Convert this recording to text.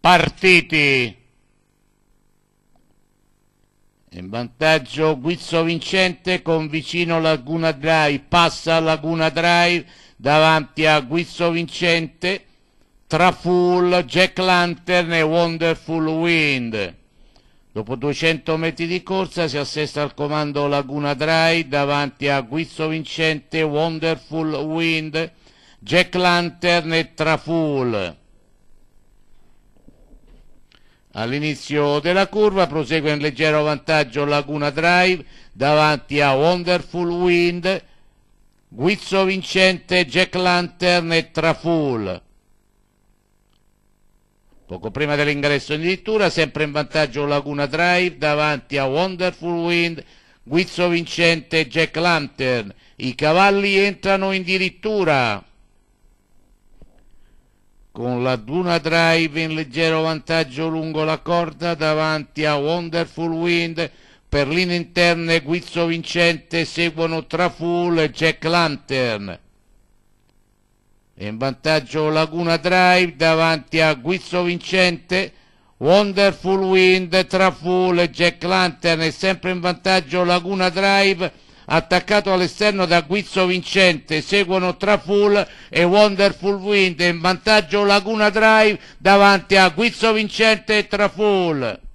partiti. In vantaggio Guizzo Vincente con vicino Laguna Drive, passa Laguna Drive davanti a Guizzo Vincente, Traful, Jack Lantern e Wonderful Wind. Dopo 200 metri di corsa si assesta al comando Laguna Drive davanti a Guizzo Vincente, Wonderful Wind, Jack Lantern e Traful. All'inizio della curva prosegue in leggero vantaggio Laguna Drive davanti a Wonderful Wind, Guizzo Vincente, Jack Lantern e Traful. Poco prima dell'ingresso in dirittura, sempre in vantaggio Laguna Drive davanti a Wonderful Wind, Guizzo Vincente e Jack Lantern. I cavalli entrano in dirittura con la Duna Drive in leggero vantaggio lungo la corda davanti a Wonderful Wind per linee interne Guizzo Vincente seguono Traful e Jack Lantern in vantaggio Laguna Drive davanti a Guizzo Vincente Wonderful Wind, Traful e Jack Lantern e sempre in vantaggio Laguna Drive attaccato all'esterno da Guizzo Vincente, seguono Traful e Wonderful Wind, in vantaggio Laguna Drive davanti a Guizzo Vincente e Traful.